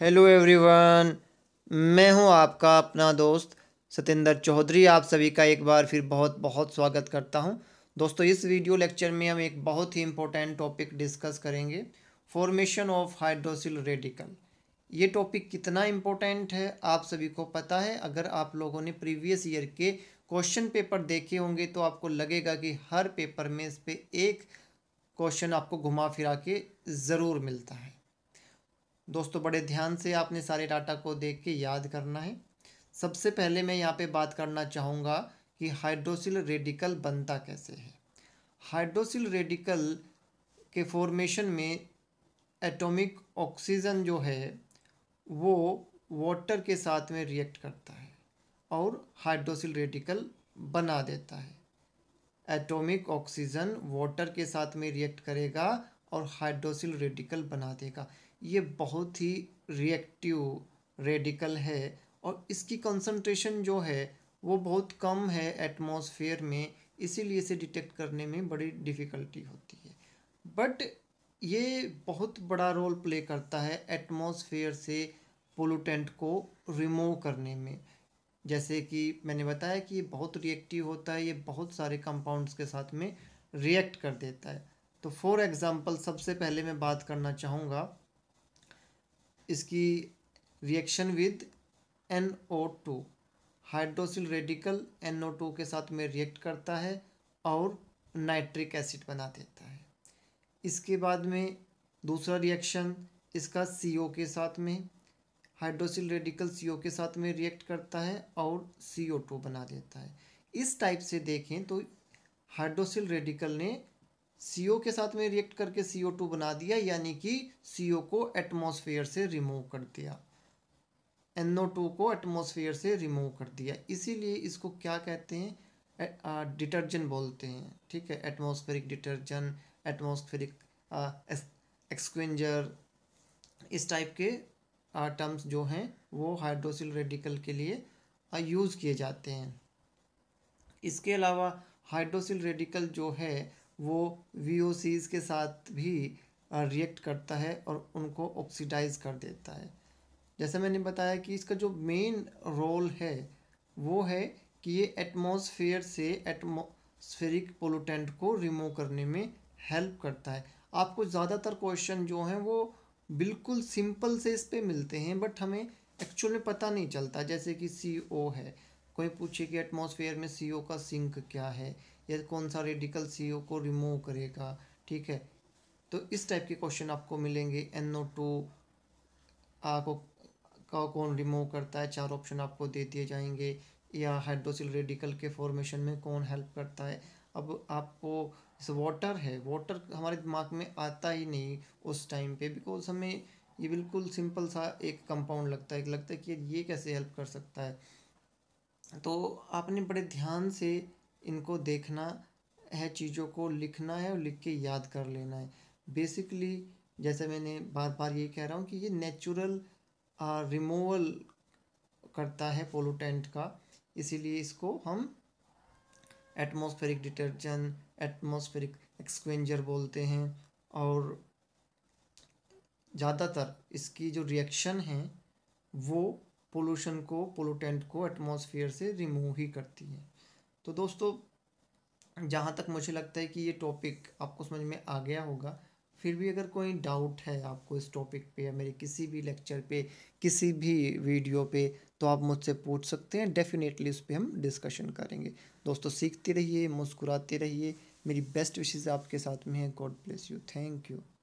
hello everyone मैं हूं आपका अपना दोस्त सतेंद्र चौधरी आप सभी का एक बार फिर बहुत बहुत स्वागत करता हूं दोस्तों इस वीडियो लेक्चर में हम एक बहुत ही इम्पोर्टेंट टॉपिक डिस्कस करेंगे फॉर्मेशन ऑफ हाइड्रोसिल रेडिकल ये टॉपिक कितना इम्पोर्टेंट है आप सभी को पता है अगर आप लोगों ने प्रीवियस ईयर के क्वेश्चन पेपर देखे होंगे तो आपको लगेगा कि हर पेपर में इस पर पे एक क्वेश्चन आपको घुमा फिरा के ज़रूर मिलता है दोस्तों बड़े ध्यान से आपने सारे डाटा को देख के याद करना है सबसे पहले मैं यहाँ पे बात करना चाहूँगा कि हाइड्रोसिल रेडिकल बनता कैसे है हाइड्रोसिल रेडिकल के फॉर्मेशन में एटॉमिक ऑक्सीजन जो है वो वाटर के साथ में रिएक्ट करता है और हाइड्रोसिल रेडिकल बना देता है एटॉमिक ऑक्सीजन वाटर के साथ में रिएक्ट करेगा और हाइड्रोसिल रेडिकल बना देगा ये बहुत ही रिएक्टिव रेडिकल है और इसकी कंसंट्रेशन जो है वो बहुत कम है एटमॉस्फेयर में इसीलिए इसे डिटेक्ट करने में बड़ी डिफ़िकल्टी होती है बट ये बहुत बड़ा रोल प्ले करता है एटमॉस्फेयर से पोलूटेंट को रिमूव करने में जैसे कि मैंने बताया कि ये बहुत रिएक्टिव होता है ये बहुत सारे कंपाउंड्स के साथ में रिएक्ट कर देता है तो फॉर एग्ज़ाम्पल सबसे पहले मैं बात करना चाहूँगा इसकी reaction with N O two hydroxyl radical N O two के साथ में रिएक्ट करता है और नाइट्रिक एसिड बना देता है इसके बाद में दूसरा रिएक्शन इसका सी ओ के साथ में हाइड्रोसिल रेडिकल सी ओ के साथ में रिएक्ट करता है और सी ओ टू बना देता है इस टाइप से देखें तो हाइड्रोसिल रेडिकल ने सी के साथ में रिएक्ट करके सी बना दिया यानी कि सी को एटमॉस्फेयर से रिमूव कर दिया एनओ टू को एटमॉस्फेयर से रिमूव कर दिया इसीलिए इसको क्या कहते हैं डिटर्जेंट बोलते हैं ठीक है एटमॉस्फेरिक डिटर्जेंट एटमॉस्फेरिक एक्सक्वेंजर इस टाइप के टर्म्स जो हैं वो हाइड्रोसिल रेडिकल के लिए यूज़ किए जाते हैं इसके अलावा हाइड्रोसिल रेडिकल जो है वो वी के साथ भी रिएक्ट करता है और उनको ऑक्सीडाइज कर देता है जैसे मैंने बताया कि इसका जो मेन रोल है वो है कि ये एटमॉस्फेयर से एटमॉस्फेरिक पोलूटेंट को रिमूव करने में हेल्प करता है आपको ज़्यादातर क्वेश्चन जो हैं वो बिल्कुल सिंपल से इस पर मिलते हैं बट हमें एक्चुअल में पता नहीं चलता जैसे कि सी है कोई पूछे कि एटमॉस्फेयर में सी का सिंक क्या है या कौन सा रेडिकल सी e को रिमूव करेगा ठीक है तो इस टाइप के क्वेश्चन आपको मिलेंगे एन ओ टू आ को का कौन रिमूव करता है चार ऑप्शन आपको दे दिए जाएंगे या हाइड्रोसिल रेडिकल के फॉर्मेशन में कौन हेल्प करता है अब आपको जैसे वाटर है वाटर हमारे दिमाग में आता ही नहीं उस टाइम पे बिकॉज हमें ये बिल्कुल सिंपल सा एक कंपाउंड लगता है लगता है कि ये कैसे हेल्प कर सकता है तो आपने बड़े ध्यान से इनको देखना है चीज़ों को लिखना है और लिख के याद कर लेना है बेसिकली जैसे मैंने बार बार ये कह रहा हूँ कि ये नेचुरल रिमूवल करता है पोलूटेंट का इसीलिए इसको हम एटमॉस्फेरिक डिटर्जेंट एटमॉस्फेरिक एक्सक्वेंजर बोलते हैं और ज़्यादातर इसकी जो रिएक्शन है वो पोल्यूशन को पोलूटेंट को एटमॉस्फेयर से रिमूव ही करती है तो दोस्तों जहाँ तक मुझे लगता है कि ये टॉपिक आपको समझ में आ गया होगा फिर भी अगर कोई डाउट है आपको इस टॉपिक पे या मेरे किसी भी लेक्चर पे किसी भी वीडियो पे तो आप मुझसे पूछ सकते हैं डेफिनेटली उस पर हम डिस्कशन करेंगे दोस्तों सीखते रहिए मुस्कुराते रहिए मेरी बेस्ट विशेज़ आपके साथ में है God bless you thank you